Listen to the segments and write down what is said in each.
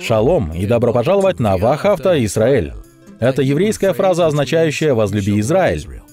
Шалом и добро пожаловать на Вахавта Израиль. Это еврейская фраза, означающая «возлюби Израиль».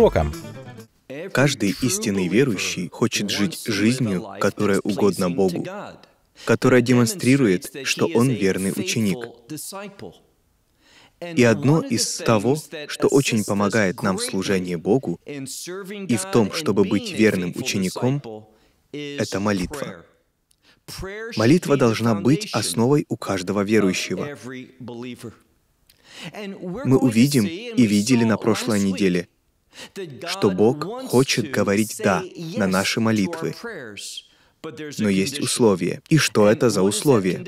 урокам. Каждый истинный верующий хочет жить жизнью, которая угодна Богу, которая демонстрирует, что он верный ученик. И одно из того, что очень помогает нам в служении Богу и в том, чтобы быть верным учеником, это молитва. Молитва должна быть основой у каждого верующего. Мы увидим и видели на прошлой неделе — что Бог хочет говорить «да» на наши молитвы. Но есть условия. И что это за условия?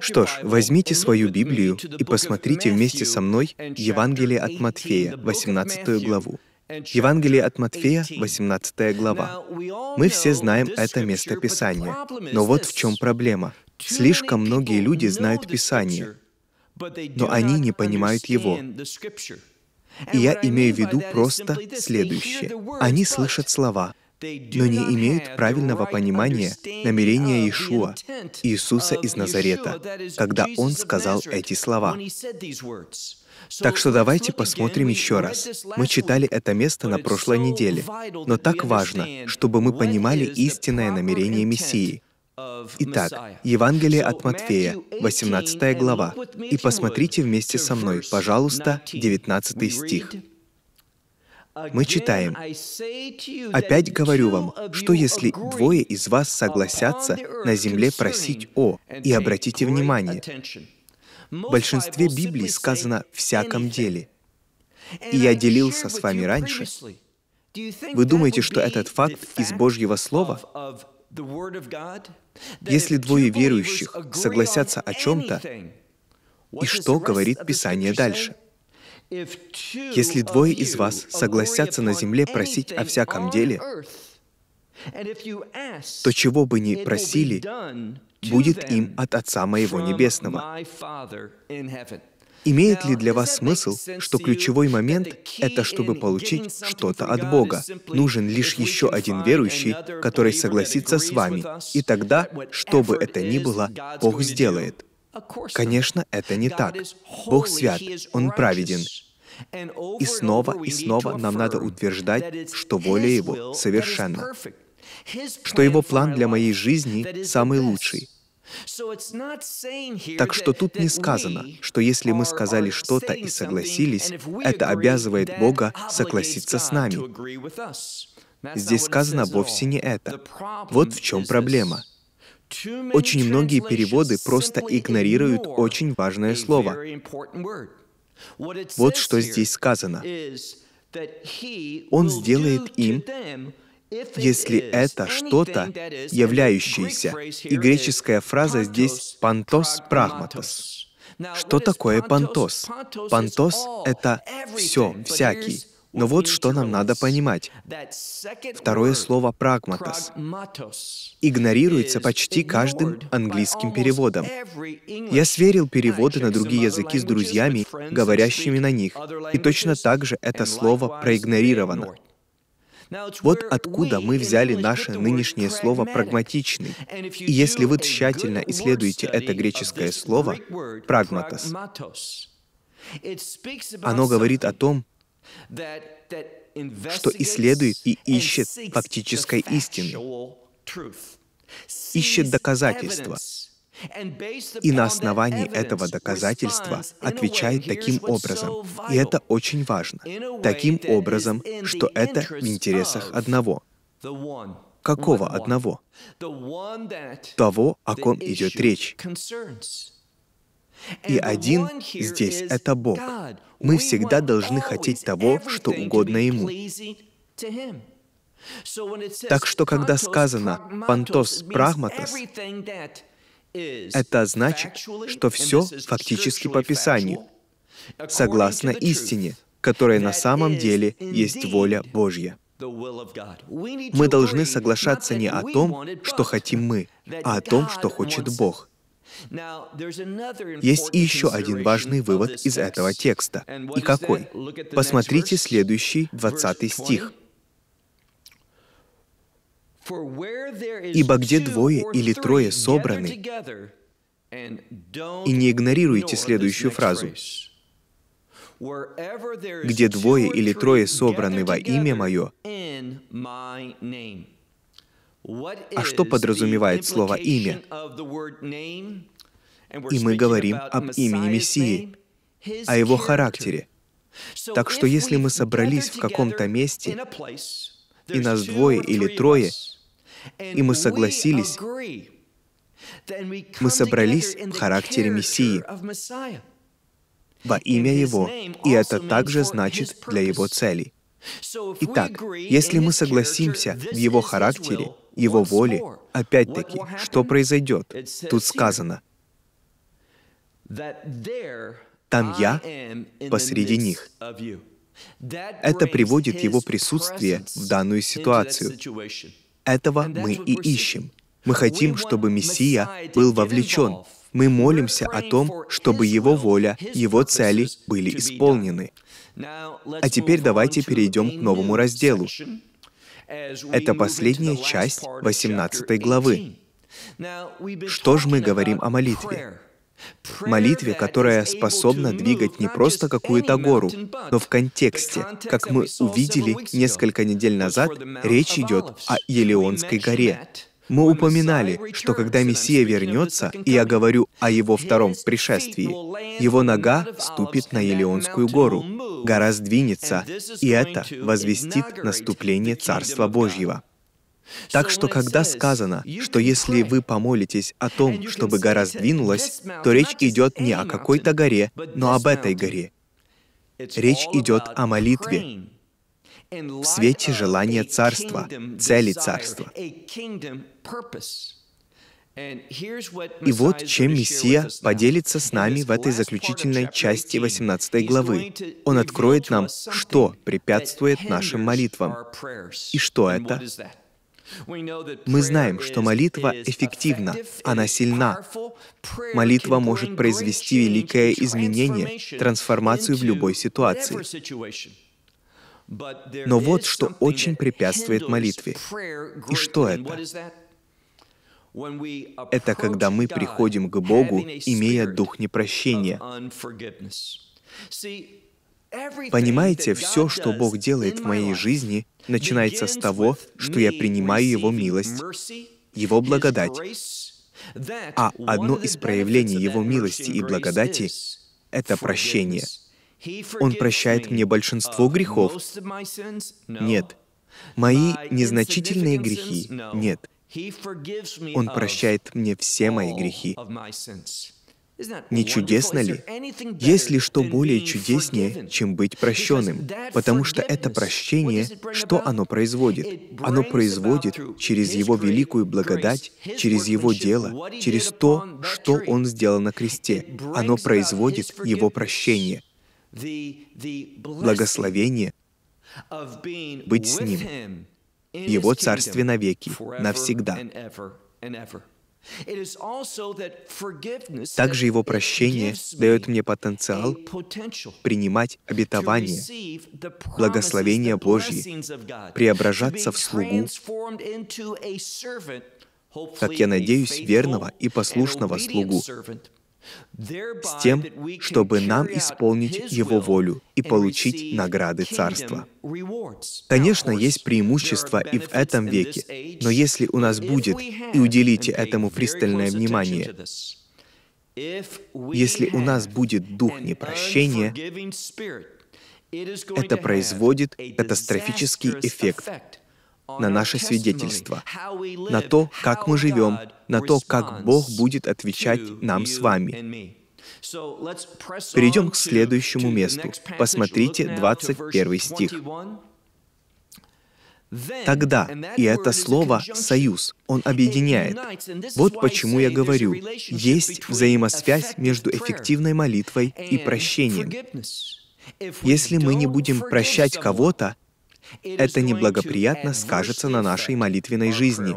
Что ж, возьмите свою Библию и посмотрите вместе со мной Евангелие от Матфея, 18 главу. Евангелие от Матфея, 18 глава. Мы все знаем это место Писания. Но вот в чем проблема. Слишком многие люди знают Писание, но они не понимают его. И я имею в виду просто следующее. Они слышат слова, но не имеют правильного понимания намерения Иешуа, Иисуса из Назарета, когда Он сказал эти слова. Так что давайте посмотрим еще раз. Мы читали это место на прошлой неделе, но так важно, чтобы мы понимали истинное намерение Мессии — Итак, Евангелие от Матфея, 18 глава, и посмотрите вместе со мной, пожалуйста, 19 стих. Мы читаем, «Опять говорю вам, что если двое из вас согласятся на земле просить о, и обратите внимание, в большинстве Библии сказано «всяком деле». И я делился с вами раньше. Вы думаете, что этот факт из Божьего Слова? Если двое верующих согласятся о чем-то, и что говорит Писание дальше? Если двое из вас согласятся на земле просить о всяком деле, то чего бы ни просили, будет им от Отца Моего Небесного. Имеет ли для вас смысл, что ключевой момент — это чтобы получить что-то от Бога? Нужен лишь еще один верующий, который согласится с вами, и тогда, что бы это ни было, Бог сделает. Конечно, это не так. Бог свят, Он праведен, и снова и снова нам надо утверждать, что воля Его совершенна, что Его план для моей жизни самый лучший, так что тут не сказано, что если мы сказали что-то и согласились, это обязывает Бога согласиться с нами. Здесь сказано вовсе не это. Вот в чем проблема. Очень многие переводы просто игнорируют очень важное слово. Вот что здесь сказано. Он сделает им если это что-то, являющееся, и греческая фраза здесь «пантос прагматос». Что такое пантос? Пантос — это «все», «всякий». Но вот что нам надо понимать. Второе слово «прагматос» игнорируется почти каждым английским переводом. Я сверил переводы на другие языки с друзьями, говорящими на них, и точно так же это слово проигнорировано. Вот откуда мы взяли наше нынешнее слово «прагматичный». И если вы тщательно исследуете это греческое слово «прагматос», оно говорит о том, что исследует и ищет фактической истины, ищет доказательства, и на основании этого доказательства отвечает таким образом. И это очень важно. Таким образом, что это в интересах одного. Какого одного? Того, о ком идет речь. И один здесь — это Бог. Мы всегда должны хотеть того, что угодно Ему. Так что, когда сказано «пантос прагматос», это значит, что все фактически по Писанию, согласно истине, которая на самом деле есть воля Божья. Мы должны соглашаться не о том, что хотим мы, а о том, что хочет Бог. Есть и еще один важный вывод из этого текста. И какой? Посмотрите следующий 20 стих. Ибо где двое или трое собраны, и не игнорируйте следующую фразу, где двое или трое собраны во имя Мое. А что подразумевает слово «имя»? И мы говорим об имени Мессии, о его характере. Так что если мы собрались в каком-то месте, и нас двое или трое — и мы согласились, мы собрались в характере Мессии во имя Его, и это также значит для Его цели. Итак, если мы согласимся в Его характере, Его воле, опять-таки, что произойдет? Тут сказано, «Там я посреди них». Это приводит Его присутствие в данную ситуацию. Этого мы и ищем. Мы хотим, чтобы Мессия был вовлечен. Мы молимся о том, чтобы Его воля, Его цели были исполнены. А теперь давайте перейдем к новому разделу. Это последняя часть 18 главы. Что же мы говорим о молитве? Молитве, которая способна двигать не просто какую-то гору, но в контексте. Как мы увидели несколько недель назад, речь идет о Елеонской горе. Мы упоминали, что когда Мессия вернется, и я говорю о его втором пришествии, его нога ступит на Елеонскую гору, гора сдвинется, и это возвестит наступление Царства Божьего. Так что когда сказано, что если вы помолитесь о том, чтобы гора сдвинулась, то речь идет не о какой-то горе, но об этой горе. Речь идет о молитве в свете желания царства, цели царства. И вот чем Мессия поделится с нами в этой заключительной части 18 главы. Он откроет нам, что препятствует нашим молитвам. И что это? Мы знаем, что молитва эффективна, она сильна. Молитва может произвести великое изменение, трансформацию в любой ситуации. Но вот что очень препятствует молитве. И что это? Это когда мы приходим к Богу, имея дух непрощения. Понимаете, все, что Бог делает в моей жизни, начинается с того, что я принимаю Его милость, Его благодать. А одно из проявлений Его милости и благодати — это прощение. Он прощает мне большинство грехов? Нет. Мои незначительные грехи? Нет. Он прощает мне все мои грехи. Не чудесно ли? Есть ли что более чудеснее, чем быть прощенным? Потому что это прощение, что оно производит? Оно производит через Его великую благодать, через Его дело, через то, что Он сделал на кресте. Оно производит Его прощение, благословение быть с Ним, Его Царстве навеки, навсегда. Также его прощение дает мне потенциал принимать обетование, благословение Божье, преображаться в слугу, как я надеюсь, верного и послушного слугу, с тем, чтобы нам исполнить Его волю и получить награды Царства. Конечно, есть преимущества и в этом веке, но если у нас будет, и уделите этому пристальное внимание, если у нас будет дух непрощения, это производит катастрофический эффект на наше свидетельство, на то, как мы живем, на то, как Бог будет отвечать нам с вами. Перейдем к следующему месту. Посмотрите 21 стих. Тогда, и это слово «союз», он объединяет. Вот почему я говорю, есть взаимосвязь между эффективной молитвой и прощением. Если мы не будем прощать кого-то, это неблагоприятно скажется на нашей молитвенной жизни.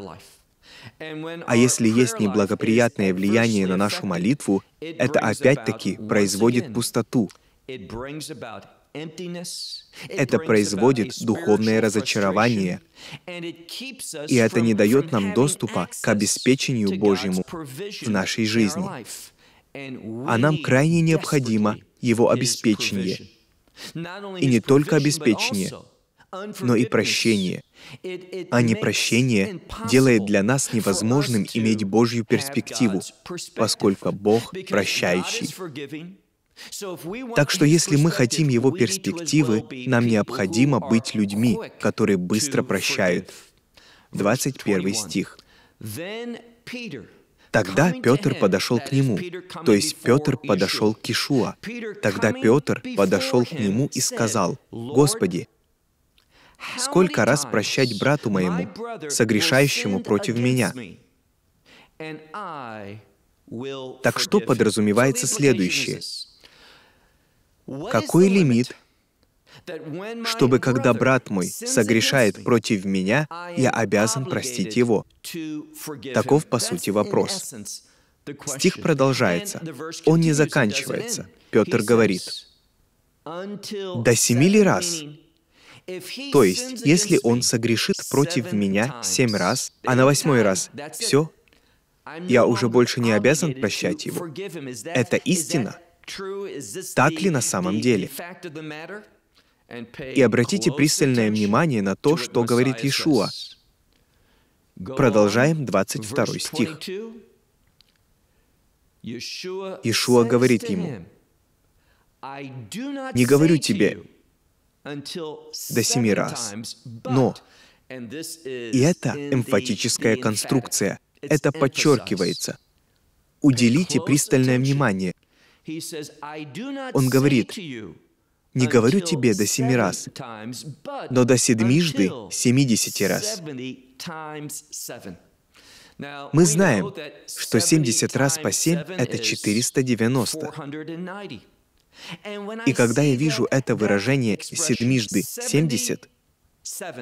А если есть неблагоприятное влияние на нашу молитву, это опять-таки производит пустоту. Это производит духовное разочарование, и это не дает нам доступа к обеспечению Божьему в нашей жизни. А нам крайне необходимо его обеспечение. И не только обеспечение, но и прощение. А непрощение делает для нас невозможным иметь Божью перспективу, поскольку Бог прощающий. Так что если мы хотим его перспективы, нам необходимо быть людьми, которые быстро прощают. 21 стих. Тогда Петр подошел к нему, то есть Петр подошел к Ишуа. Тогда Петр подошел к нему и сказал, «Господи, Сколько раз прощать брату моему, согрешающему против меня? Так что подразумевается следующее? Какой лимит, чтобы когда брат мой согрешает против меня, я обязан простить его? Таков, по сути, вопрос. Стих продолжается. Он не заканчивается. Петр говорит, «До семи ли раз?» То есть, если он согрешит против меня семь раз, а на восьмой раз все, я уже больше не обязан прощать его. Это истина? Так ли на самом деле? И обратите пристальное внимание на то, что говорит Иешуа. Продолжаем 22 стих. Иешуа говорит ему, «Не говорю тебе, до семи раз. Но, и это эмфатическая конструкция, это подчеркивается. Уделите пристальное внимание. Он говорит, не говорю тебе до семи раз, но до седмижды семидесяти раз. Мы знаем, что 70 раз по 7 — это 490. И когда я вижу это выражение «седмижды 70»,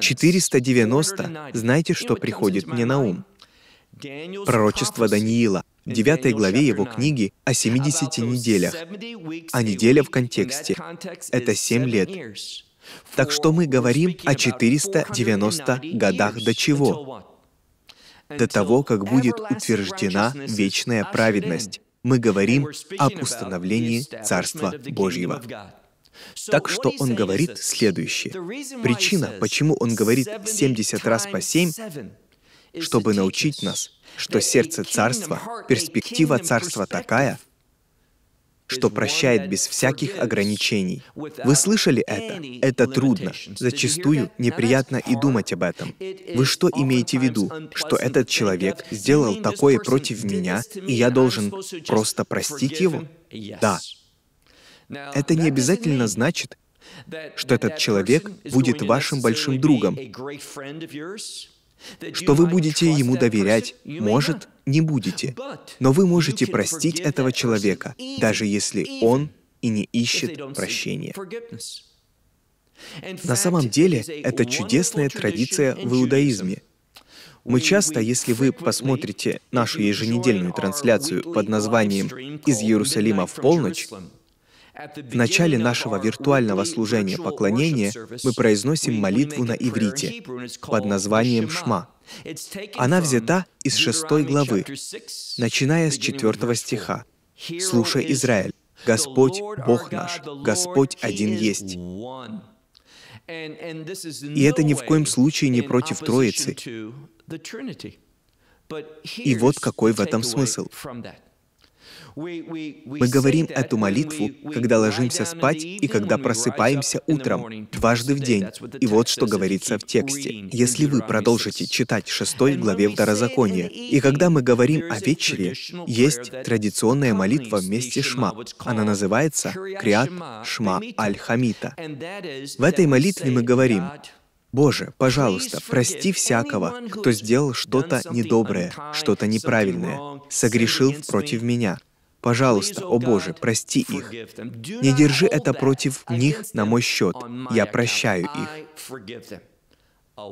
490, знаете, что приходит мне на ум? Пророчество Даниила, 9 главе его книги о 70 неделях. А неделя в контексте — это 7 лет. Так что мы говорим о 490 годах до чего? До того, как будет утверждена вечная праведность мы говорим об установлении Царства Божьего. Так что он говорит следующее. Причина, почему он говорит 70 раз по 7, чтобы научить нас, что сердце царства, перспектива царства такая — что прощает без всяких ограничений. Вы слышали это? Это трудно. Зачастую неприятно и думать об этом. Вы что имеете в виду? Что этот человек сделал такое против меня, и я должен просто простить его? Да. Это не обязательно значит, что этот человек будет вашим большим другом, что вы будете ему доверять, может, не будете, но вы можете простить этого человека, даже если он и не ищет прощения. На самом деле, это чудесная традиция в иудаизме. Мы часто, если вы посмотрите нашу еженедельную трансляцию под названием «Из Иерусалима в полночь», в начале нашего виртуального служения поклонения мы произносим молитву на иврите под названием «Шма», она взята из шестой главы, начиная с четвертого стиха. «Слушай, Израиль, Господь Бог наш, Господь один есть». И это ни в коем случае не против Троицы. И вот какой в этом смысл. Мы говорим эту молитву, когда ложимся спать и когда просыпаемся утром, дважды в день. И вот что говорится в тексте. Если вы продолжите читать 6 главе Второзакония, и когда мы говорим о вечере, есть традиционная молитва вместе Шма. Она называется Криат Шма Аль-Хамита. В этой молитве мы говорим, Боже, пожалуйста, прости всякого, кто сделал что-то недоброе, что-то неправильное, согрешил против меня, Пожалуйста, о Боже, прости их. Не держи это против них на мой счет. Я прощаю их.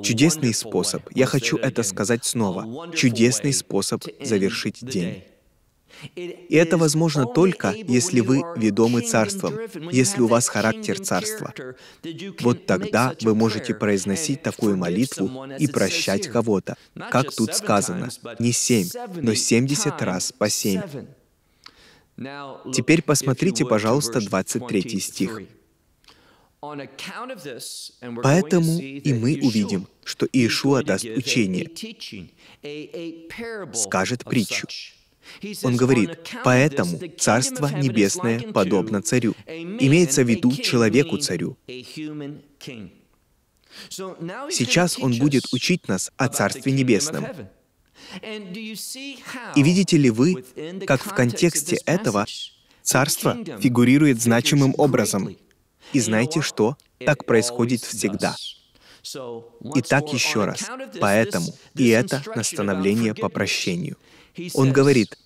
Чудесный способ, я хочу это сказать снова, чудесный способ завершить день. И это возможно только, если вы ведомы Царством, если у вас характер Царства. Вот тогда вы можете произносить такую молитву и прощать кого-то, как тут сказано, не семь, но семьдесят раз по семь. Теперь посмотрите, пожалуйста, 23 стих. Поэтому и мы увидим, что Иешуа даст учение, скажет притчу. Он говорит, «Поэтому Царство Небесное подобно царю». Имеется в виду человеку-царю. Сейчас он будет учить нас о Царстве Небесном. И видите ли вы, как в контексте этого царство фигурирует значимым образом? И знаете что? Так происходит всегда. Итак, еще раз. Поэтому, и это настановление по прощению. Он говорит,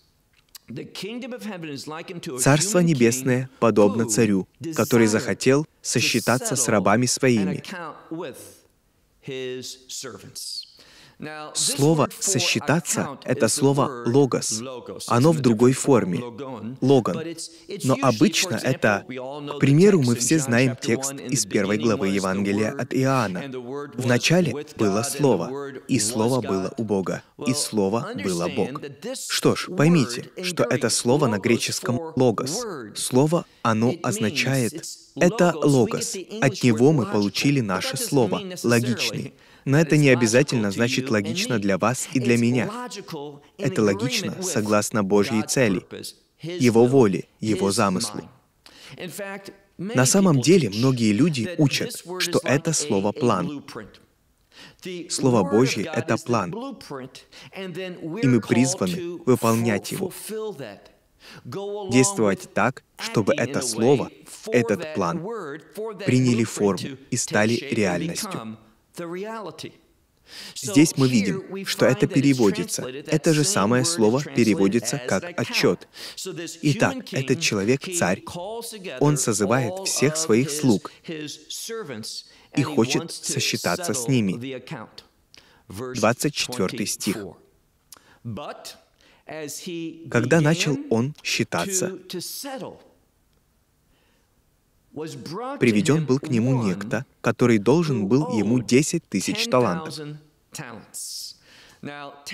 «Царство Небесное подобно царю, который захотел сосчитаться с рабами своими». Слово «сосчитаться» — это слово «логос». Оно в другой форме — «логон». Но обычно это... К примеру, мы все знаем текст из первой главы Евангелия от Иоанна. В начале было Слово, и Слово было у Бога, и Слово было Бог. Что ж, поймите, что это слово на греческом «логос». Слово, оно означает это логос. От него мы получили наше слово «логичный». Но это не обязательно значит логично для вас и для меня. Это логично согласно Божьей цели, Его воле, Его замыслу. На самом деле, многие люди учат, что это слово «план». Слово Божье — это план, и мы призваны выполнять его действовать так, чтобы это слово, этот план приняли форму и стали реальностью. Здесь мы видим, что это переводится. Это же самое слово переводится как «отчет». Итак, этот человек-царь, он созывает всех своих слуг и хочет сосчитаться с ними. 24 стих. Когда начал он считаться, приведен был к нему некто, который должен был ему 10 тысяч талантов.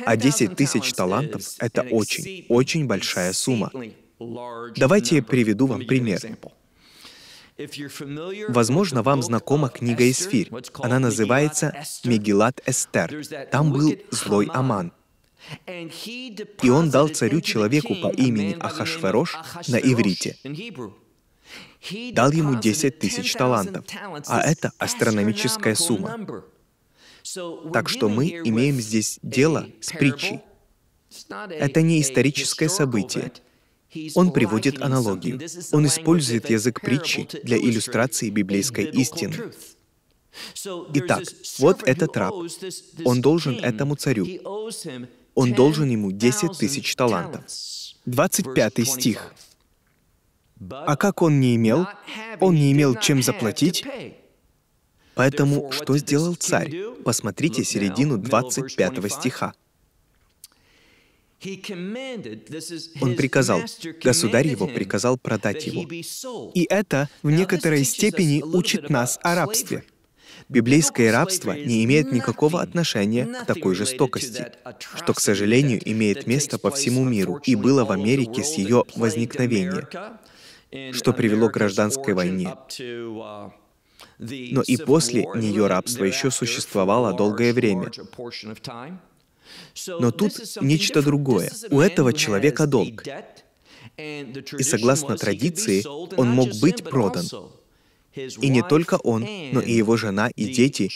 А 10 тысяч талантов — это очень, очень большая сумма. Давайте я приведу вам пример. Возможно, вам знакома книга Эсфирь. Она называется «Мегилат Эстер». Там был злой Аман — и он дал царю-человеку по имени Ахашверош на иврите. Дал ему 10 тысяч талантов, а это астрономическая сумма. Так что мы имеем здесь дело с притчей. Это не историческое событие. Он приводит аналогию. Он использует язык притчи для иллюстрации библейской истины. Итак, вот этот раб. Он должен этому царю он должен ему 10 тысяч талантов. 25 стих. А как он не имел? Он не имел чем заплатить. Поэтому что сделал царь? Посмотрите середину 25 стиха. Он приказал, государь его приказал продать его. И это в некоторой степени учит нас о рабстве библейское рабство не имеет никакого отношения к такой жестокости, что, к сожалению, имеет место по всему миру и было в Америке с ее возникновения, что привело к гражданской войне. Uh, Но и после нее рабство еще существовало долгое время. Но тут нечто другое. У этого человека долг. И согласно традиции, он мог быть продан, и не только он, но и его жена и дети,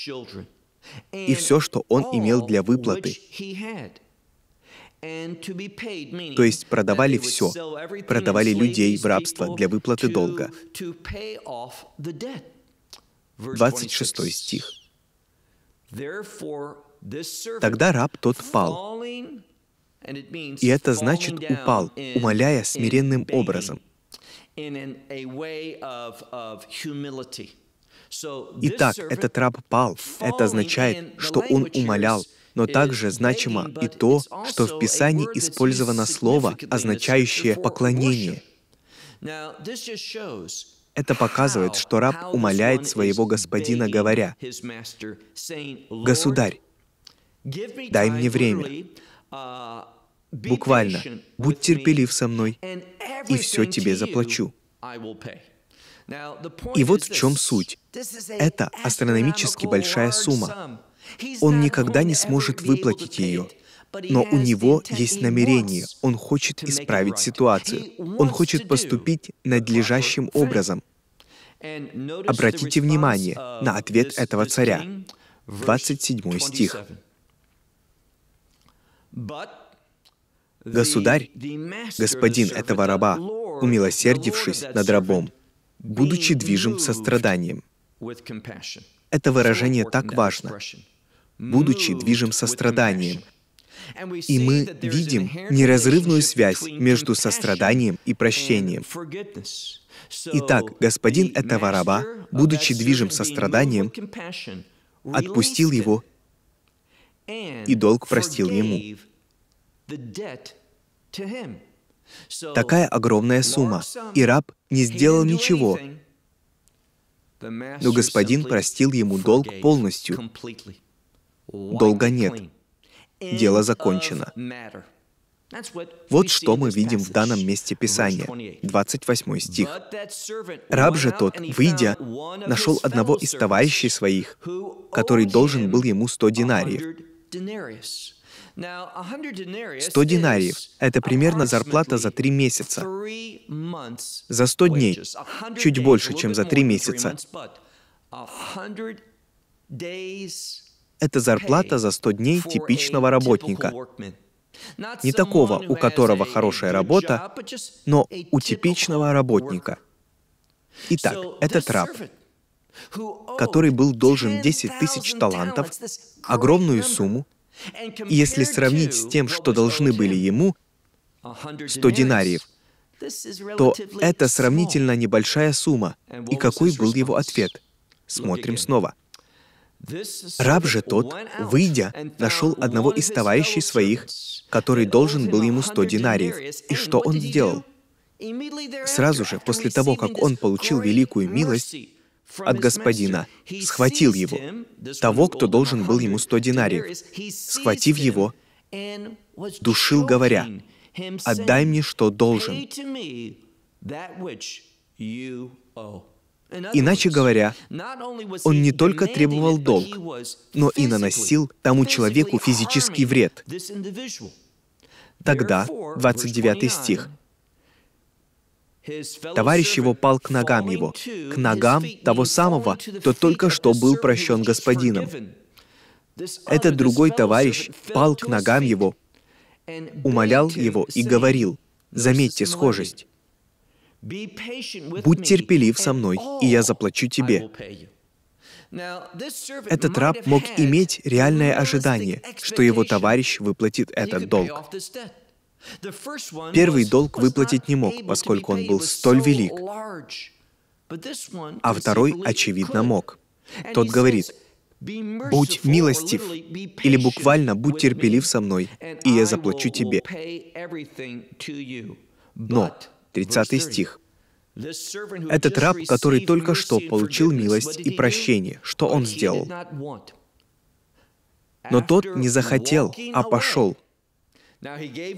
и все, что он имел для выплаты. То есть продавали все, продавали людей в рабство для выплаты долга. 26 стих. Тогда раб тот пал, и это значит упал, умоляя смиренным образом. Итак, этот раб пал. Это означает, что он умолял, но также значимо и то, что в Писании использовано слово, означающее поклонение. Это показывает, что раб умоляет своего господина, говоря, «Государь, дай мне время». Uh, Буквально, «Будь терпелив со мной и все тебе заплачу. И вот в чем суть. Это астрономически большая сумма. Он никогда не сможет выплатить ее, но у него есть намерение, он хочет исправить ситуацию, он хочет поступить надлежащим образом. Обратите внимание на ответ этого царя. 27 стих. Государь, господин этого раба, умилосердившись над рабом, будучи движим состраданием. Это выражение так важно. Будучи движим состраданием. И мы видим неразрывную связь между состраданием и прощением. Итак, господин этого раба, будучи движим состраданием, отпустил его, и долг простил ему. Такая огромная сумма, и раб не сделал ничего, но господин простил ему долг полностью. Долга нет. Дело закончено. Вот что мы видим в данном месте Писания, 28 стих. «Раб же тот, выйдя, нашел одного из товарищей своих, который должен был ему сто динариев. 100 динариев — это примерно зарплата за три месяца. За 100 дней. Чуть больше, чем за три месяца. Это зарплата за 100 дней типичного работника. Не такого, у которого хорошая работа, но у типичного работника. Итак, этот раб, который был должен 10 тысяч талантов, огромную сумму, если сравнить с тем, что должны были ему, 100 динариев, то это сравнительно небольшая сумма. И какой был его ответ? Смотрим снова. Раб же тот, выйдя, нашел одного из товарищей своих, который должен был ему 100 динариев. И что он сделал? Сразу же, после того, как он получил великую милость, от господина, схватил его, того, кто должен был ему сто динариев. Схватив его, душил, говоря, «Отдай мне, что должен». Иначе говоря, он не только требовал долг, но и наносил тому человеку физический вред. Тогда, 29 стих, Товарищ его пал к ногам его, к ногам того самого, кто только что был прощен Господином. Этот другой товарищ пал к ногам его, умолял его и говорил, заметьте схожесть, «Будь терпелив со мной, и я заплачу тебе». Этот раб мог иметь реальное ожидание, что его товарищ выплатит этот долг. Первый долг выплатить не мог, поскольку он был столь велик, а второй, очевидно, мог. Тот говорит, «Будь милостив» или буквально «Будь терпелив со мной, и я заплачу тебе». Но, 30 стих, этот раб, который только что получил милость и прощение, что он сделал? Но тот не захотел, а пошел –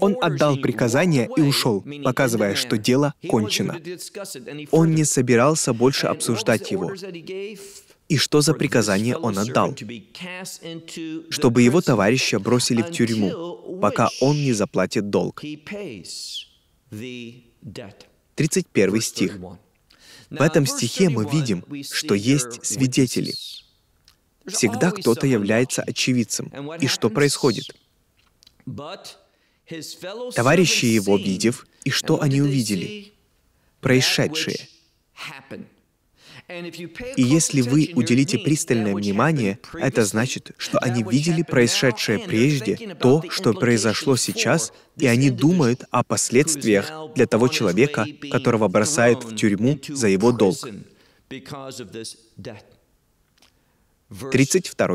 он отдал приказание и ушел, показывая, что дело кончено. Он не собирался больше обсуждать его. И что за приказание он отдал? Чтобы его товарища бросили в тюрьму, пока он не заплатит долг. 31 стих. В этом стихе мы видим, что есть свидетели. Всегда кто-то является очевидцем. И что происходит? Товарищи его видев, и что они увидели? Происшедшие. И если вы уделите пристальное внимание, это значит, что они видели происшедшее прежде, то, что произошло сейчас, и они думают о последствиях для того человека, которого бросают в тюрьму за его долг. 32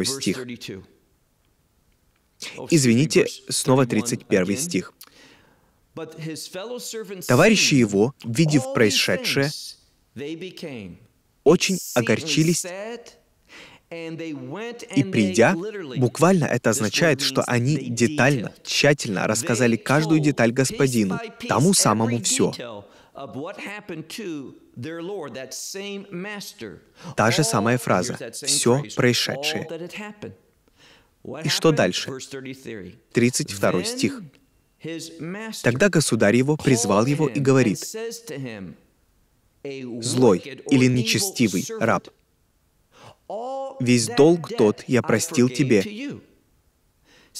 стих. Извините, снова 31 стих. Товарищи его, видев происшедшее, очень огорчились и придя, буквально это означает, что они детально, тщательно рассказали каждую деталь господину, тому самому все. Та же самая фраза «все происшедшее». И что дальше? 32 стих. Тогда государь его призвал его и говорит, «Злой или нечестивый раб, весь долг тот я простил тебе,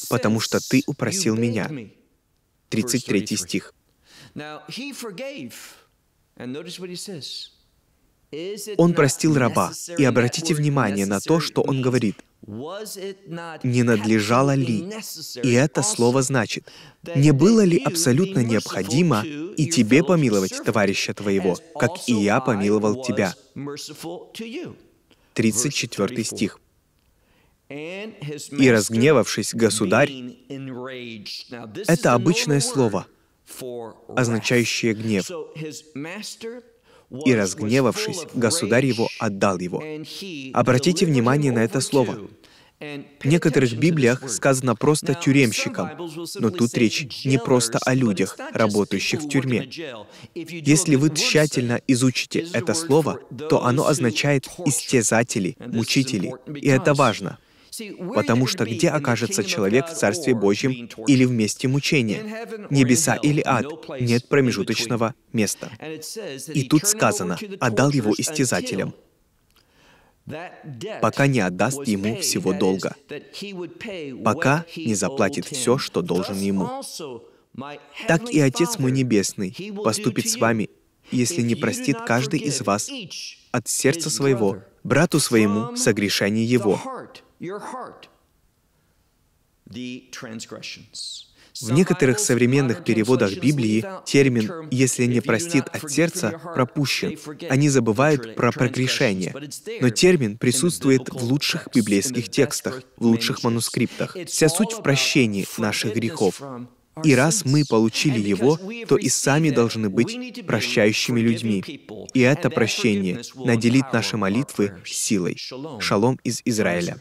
потому что ты упросил меня». 33 стих. Он простил раба, и обратите внимание на то, что он говорит – не надлежало ли, и это слово значит, не было ли абсолютно необходимо и тебе помиловать товарища твоего, как и я помиловал тебя. 34 стих. И разгневавшись, государь, это обычное слово, означающее гнев и, разгневавшись, государь его отдал его». Обратите внимание на это слово. В некоторых Библиях сказано просто «тюремщикам», но тут речь не просто о людях, работающих в тюрьме. Если вы тщательно изучите это слово, то оно означает «истязатели», «мучители», и это важно — Потому что где окажется человек в Царстве Божьем или в месте мучения? Небеса или ад? Нет промежуточного места. И тут сказано, отдал его истязателям, пока не отдаст ему всего долга, пока не заплатит все, что должен ему. Так и Отец мой Небесный поступит с вами, если не простит каждый из вас от сердца своего, брату своему согрешение его, your heart the transgressions. В некоторых современных переводах Библии термин «если не простит от сердца» пропущен. Они забывают про прогрешение. Но термин присутствует в лучших библейских текстах, в лучших манускриптах. Вся суть в прощении наших грехов. И раз мы получили его, то и сами должны быть прощающими людьми. И это прощение наделит наши молитвы силой. Шалом из Израиля.